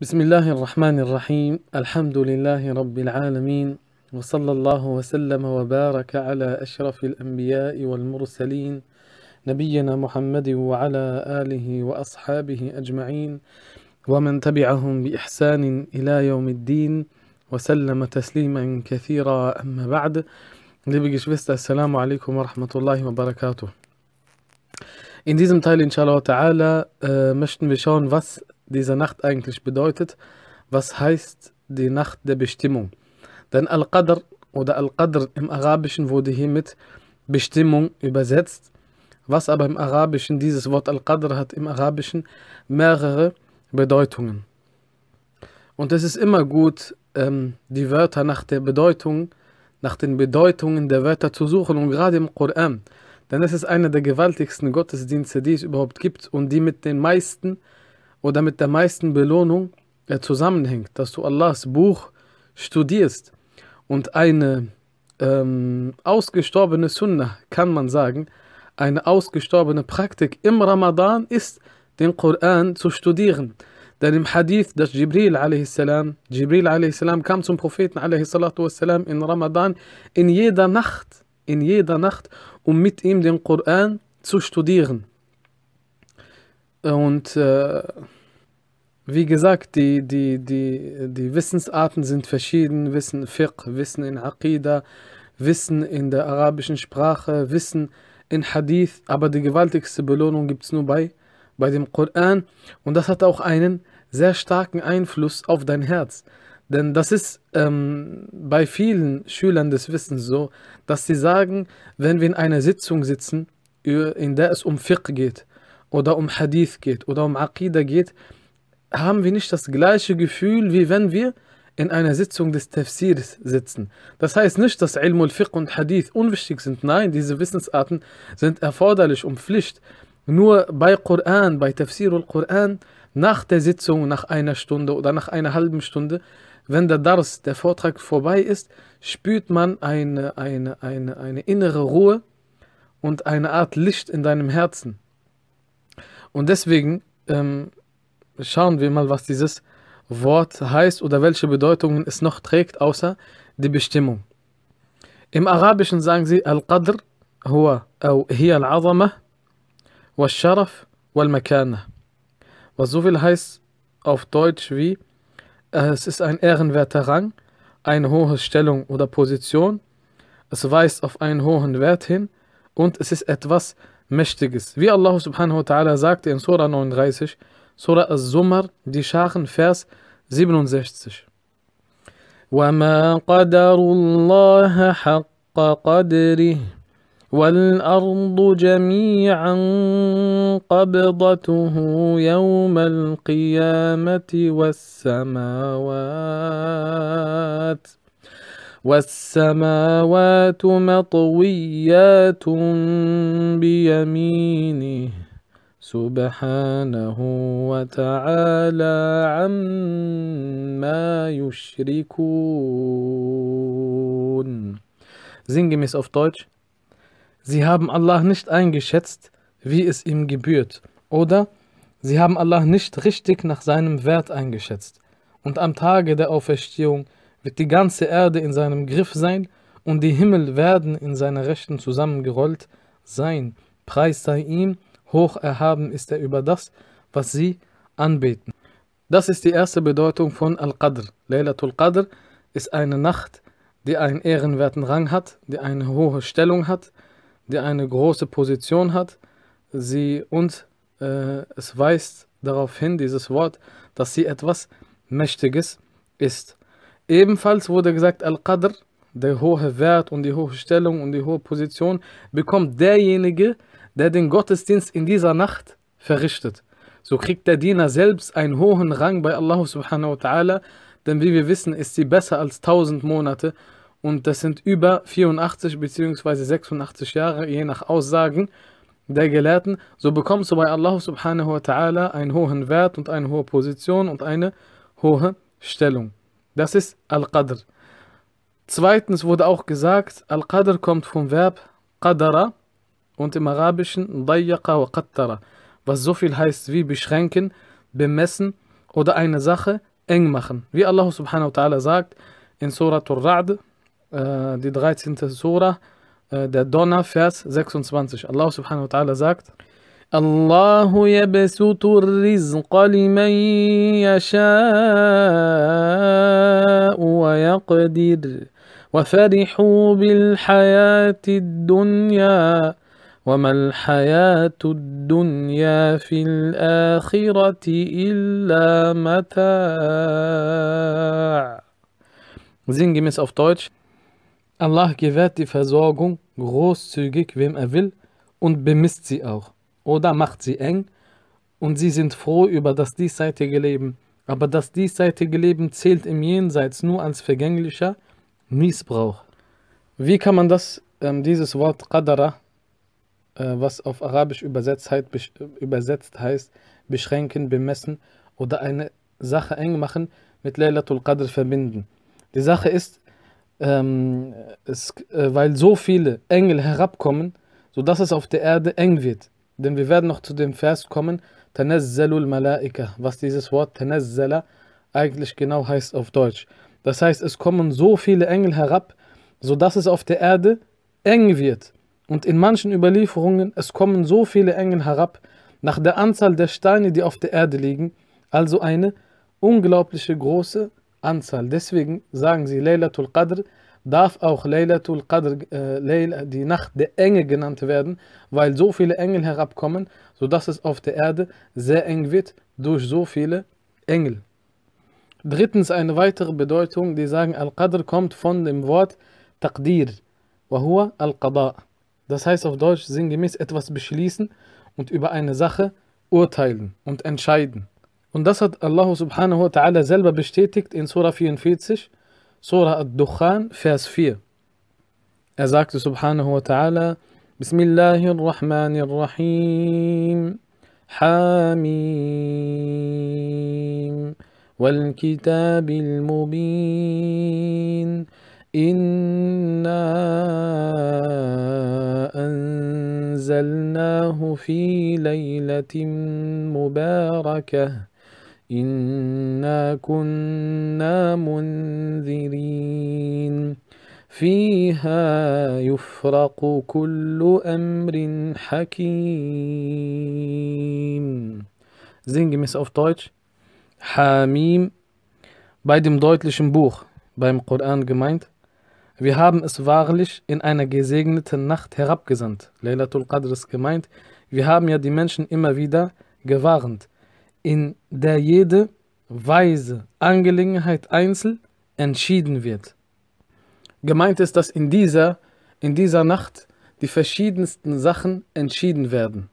بسم الله الرحمن الرحيم الحمد لله رب العالمين وصلى الله وسلم وبارك على أشرف الأنبياء والمرسلين نبينا محمد وعلى آله وأصحابه أجمعين ومن تبعهم بإحسان إلى يوم الدين وسلم تسليما كثيرا أما بعد Liebe Geschwister, السلام عليكم ورحمة الله وبركاته In diesem Teil, inshallah ta'ala, äh, möchten wir schauen, was dieser Nacht eigentlich bedeutet, was heißt die Nacht der Bestimmung. Denn Al-Qadr oder Al-Qadr im Arabischen wurde hier mit Bestimmung übersetzt, was aber im Arabischen, dieses Wort Al-Qadr hat im Arabischen mehrere Bedeutungen. Und es ist immer gut, ähm, die Wörter nach der Bedeutung, nach den Bedeutungen der Wörter zu suchen und gerade im Koran. Denn es ist einer der gewaltigsten Gottesdienste, die es überhaupt gibt und die mit den meisten oder mit der meisten Belohnung zusammenhängt, dass du Allahs Buch studierst. Und eine ähm, ausgestorbene Sunnah, kann man sagen, eine ausgestorbene Praktik im Ramadan ist, den Koran zu studieren. Denn im Hadith, dass Jibril a.s. Jibril a.s. kam zum Propheten a.s. in Ramadan in jeder Nacht, in jeder Nacht, um mit ihm den Koran zu studieren. Und äh, wie gesagt, die, die, die, die Wissensarten sind verschieden. Wissen Fiqh, Wissen in Aqidah, Wissen in der arabischen Sprache, Wissen in Hadith. Aber die gewaltigste Belohnung gibt es nur bei, bei dem Koran. Und das hat auch einen sehr starken Einfluss auf dein Herz. Denn das ist ähm, bei vielen Schülern des Wissens so, dass sie sagen, wenn wir in einer Sitzung sitzen, in der es um Fiqh geht, oder um Hadith geht oder um Aqidah geht, haben wir nicht das gleiche Gefühl, wie wenn wir in einer Sitzung des Tafsirs sitzen. Das heißt nicht, dass Ilm al-Fiqh und Hadith unwichtig sind. Nein, diese Wissensarten sind erforderlich und Pflicht. Nur bei Koran, bei Tafsir al-Quran, nach der Sitzung, nach einer Stunde oder nach einer halben Stunde, wenn der Dars, der Vortrag vorbei ist, spürt man eine, eine, eine, eine innere Ruhe und eine Art Licht in deinem Herzen. Und deswegen ähm, schauen wir mal, was dieses Wort heißt oder welche Bedeutungen es noch trägt, außer die Bestimmung. Im Arabischen sagen sie Al-Qadr al أو wal-Sharaf wal-Makana. Was so viel heißt auf Deutsch wie es ist ein ehrenwerter Rang, eine hohe Stellung oder Position, es weist auf einen hohen Wert hin und es ist etwas mächtiges. Wie Allah subhanahu wa ta'ala sagt in Surah 39, Surah as zumar die Scharen, Vers 67. وَمَا قَدَرُ اللَّهَ حَقَّ قَدْرِهِ والأرض جميعا قبضته يوم القيامة والسماوات والسماوات مطويات بيمينه سبحانه وتعالى عما يشركون Sinngemäß auf Deutsch Sie haben Allah nicht eingeschätzt, wie es ihm gebührt, oder Sie haben Allah nicht richtig nach seinem Wert eingeschätzt. Und am Tage der Auferstehung wird die ganze Erde in seinem Griff sein und die Himmel werden in seiner Rechten zusammengerollt sein. Preis sei ihm, hoch erhaben ist er über das, was sie anbeten. Das ist die erste Bedeutung von Al-Qadr. Laylatul Qadr ist eine Nacht, die einen ehrenwerten Rang hat, die eine hohe Stellung hat, die eine große Position hat. Sie und äh, es weist darauf hin, dieses Wort, dass sie etwas Mächtiges ist. Ebenfalls wurde gesagt, Al-Qadr, der hohe Wert und die hohe Stellung und die hohe Position, bekommt derjenige, der den Gottesdienst in dieser Nacht verrichtet. So kriegt der Diener selbst einen hohen Rang bei Allah subhanahu wa ta'ala, denn wie wir wissen, ist sie besser als 1000 Monate und das sind über 84 bzw. 86 Jahre, je nach Aussagen der Gelehrten. So bekommst du bei Allah subhanahu wa ta'ala einen hohen Wert und eine hohe Position und eine hohe Stellung. Das ist Al-Qadr. Zweitens wurde auch gesagt, Al-Qadr kommt vom Verb Qadara und im Arabischen Dayaqa wa Qattara, was so viel heißt wie beschränken, bemessen oder eine Sache eng machen. Wie Allah subhanahu wa ta'ala sagt in Surah Al-Ra'd, äh, die 13. Surah, äh, der Donner, Vers 26. Allah subhanahu wa ta'ala sagt, الله يبسط الرزق لمن يشاء ويقدر وفرحوا بالحياة الدنيا وما الحياة الدنيا في الآخرة إلا متاع Sinngemäß auf Deutsch Allah gewährt die Versorgung großzügig, wem er will, und bemisst sie auch. oder macht sie eng und sie sind froh über das diesseitige Leben. Aber das diesseitige Leben zählt im Jenseits nur als vergänglicher Missbrauch. Wie kann man das, ähm, dieses Wort Qadara, äh, was auf Arabisch übersetzt, heißt, übersetzt heißt, beschränken, bemessen oder eine Sache eng machen, mit Laylatul Qadr verbinden? Die Sache ist, ähm, es, äh, weil so viele Engel herabkommen, sodass es auf der Erde eng wird denn wir werden noch zu dem Vers kommen, Tanazzalul Malaika, was dieses Wort Tanazzala eigentlich genau heißt auf Deutsch. Das heißt, es kommen so viele Engel herab, sodass es auf der Erde eng wird. Und in manchen Überlieferungen, es kommen so viele Engel herab, nach der Anzahl der Steine, die auf der Erde liegen, also eine unglaubliche große Anzahl. Deswegen sagen sie Laylatul Qadr darf auch Laylatul Qadr, äh, Layla, die Nacht der Engel genannt werden, weil so viele Engel herabkommen, sodass es auf der Erde sehr eng wird durch so viele Engel. Drittens eine weitere Bedeutung, die sagen, Al-Qadr kommt von dem Wort Taqdir, wahua Al-Qada. Das heißt auf Deutsch sinngemäß etwas beschließen und über eine Sache urteilen und entscheiden. Und das hat Allah subhanahu wa ta'ala selber bestätigt in Surah 44, صورة الدخان فيها سفير أزاكت سبحانه وتعالى بسم الله الرحمن الرحيم حاميم والكتاب المبين إنا أنزلناه في ليلة مباركة إنا كنا منذرين فيها يفرق كل أمر حكيم Sinngemäß auf Deutsch Hamim bei dem deutlichen Buch, beim Koran gemeint, wir haben es wahrlich in einer gesegneten Nacht herabgesandt. Laylatul Qadr ist gemeint, wir haben ja die Menschen immer wieder gewarnt in der jede Weise Angelegenheit einzeln entschieden wird. Gemeint ist, dass in dieser, in dieser Nacht die verschiedensten Sachen entschieden werden.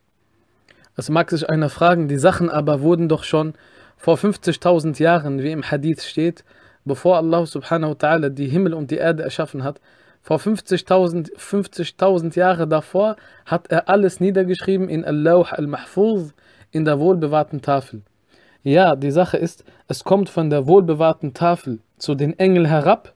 Es mag sich einer fragen, die Sachen aber wurden doch schon vor 50.000 Jahren, wie im Hadith steht, bevor Allah subhanahu wa ta'ala die Himmel und die Erde erschaffen hat, vor 50.000 50 Jahre davor hat er alles niedergeschrieben in Al-Lawh al-Mahfuz, in der wohlbewahrten Tafel. Ja, die Sache ist, es kommt von der wohlbewahrten Tafel zu den Engeln herab,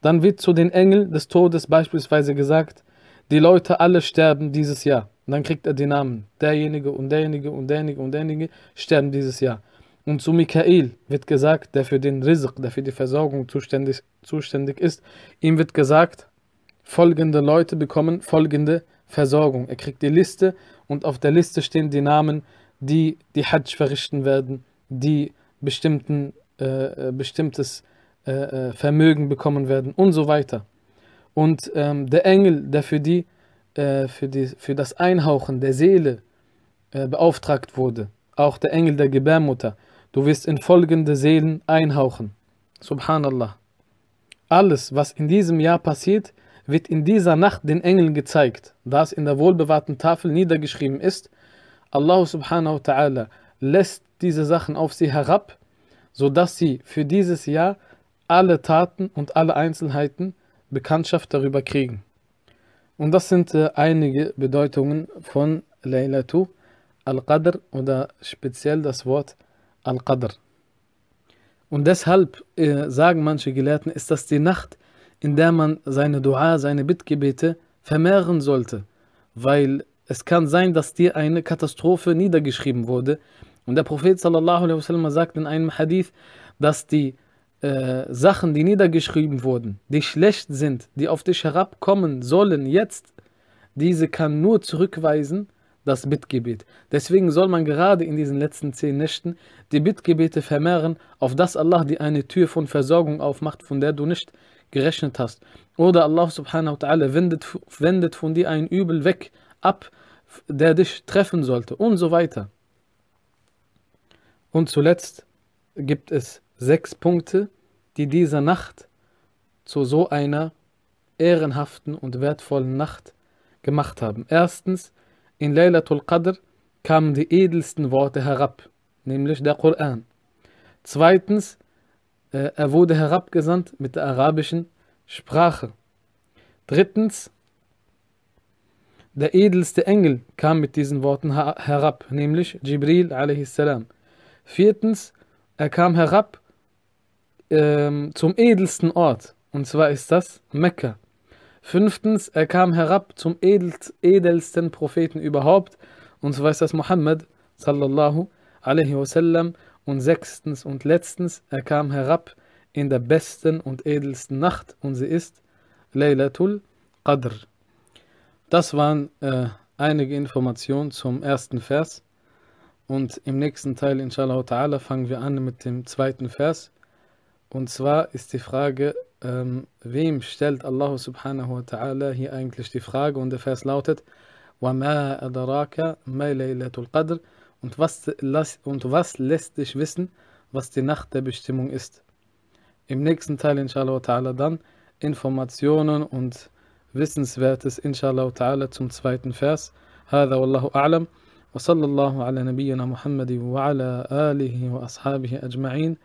dann wird zu den Engeln des Todes beispielsweise gesagt, die Leute alle sterben dieses Jahr. Und dann kriegt er die Namen. Derjenige und derjenige und derjenige und derjenige sterben dieses Jahr. Und zu Michael wird gesagt, der für den Rizq, der für die Versorgung zuständig, zuständig ist, ihm wird gesagt, folgende Leute bekommen folgende Versorgung. Er kriegt die Liste und auf der Liste stehen die Namen die die Hajj verrichten werden, die bestimmten, äh, äh bestimmtes äh, äh, Vermögen bekommen werden und so weiter. Und ähm, der Engel, der für, die, äh, für, die, für das Einhauchen der Seele äh, beauftragt wurde, auch der Engel der Gebärmutter, du wirst in folgende Seelen einhauchen. Subhanallah. Alles, was in diesem Jahr passiert, wird in dieser Nacht den Engeln gezeigt, da es in der wohlbewahrten Tafel niedergeschrieben ist, Allah subhanahu wa ta'ala lässt diese Sachen auf sie herab, sodass sie für dieses Jahr alle Taten und alle Einzelheiten Bekanntschaft darüber kriegen. Und das sind äh, einige Bedeutungen von Laylatu Al-Qadr oder speziell das Wort Al-Qadr. Und deshalb äh, sagen manche Gelehrten, ist das die Nacht, in der man seine Dua, seine Bittgebete vermehren sollte, weil es kann sein, dass dir eine Katastrophe niedergeschrieben wurde. Und der Prophet sallallahu alaihi wasallam sagt in einem Hadith, dass die äh, Sachen, die niedergeschrieben wurden, die schlecht sind, die auf dich herabkommen sollen jetzt, diese kann nur zurückweisen das Bittgebet. Deswegen soll man gerade in diesen letzten zehn Nächten die Bittgebete vermehren, auf dass Allah dir eine Tür von Versorgung aufmacht, von der du nicht gerechnet hast. Oder Allah subhanahu wa ta'ala wendet, wendet von dir ein Übel weg, ab, der dich treffen sollte und so weiter. Und zuletzt gibt es sechs Punkte, die diese Nacht zu so einer ehrenhaften und wertvollen Nacht gemacht haben. Erstens, in Laylatul Qadr kamen die edelsten Worte herab, nämlich der Koran. Zweitens, äh, er wurde herabgesandt mit der arabischen Sprache. Drittens, der edelste Engel kam mit diesen Worten herab, nämlich Jibril a.s. Viertens, er kam herab ähm, zum edelsten Ort, und zwar ist das Mekka. Fünftens, er kam herab zum edelst, edelsten Propheten überhaupt, und zwar ist das Muhammad sallallahu alaihi wasallam. Und sechstens und letztens, er kam herab in der besten und edelsten Nacht, und sie ist Laylatul Qadr. Das waren äh, einige Informationen zum ersten Vers. Und im nächsten Teil, inshallah ta'ala, fangen wir an mit dem zweiten Vers. Und zwar ist die Frage, ähm, wem stellt Allah subhanahu wa ta'ala hier eigentlich die Frage? Und der Vers lautet, وَمَا أَدَرَاكَ مَا لَيْلَةُ الْقَدْر und was, und was lässt dich wissen, was die Nacht der Bestimmung ist? Im nächsten Teil, inshallah ta'ala, dann Informationen und Wissenswertes, inshallah ta'ala, zum zweiten Vers. هذا والله أعلم وصلى الله على نبينا محمد وعلى آله وأصحابه أجمعين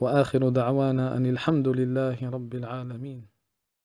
وآخر دعوانا أن الحمد لله رب العالمين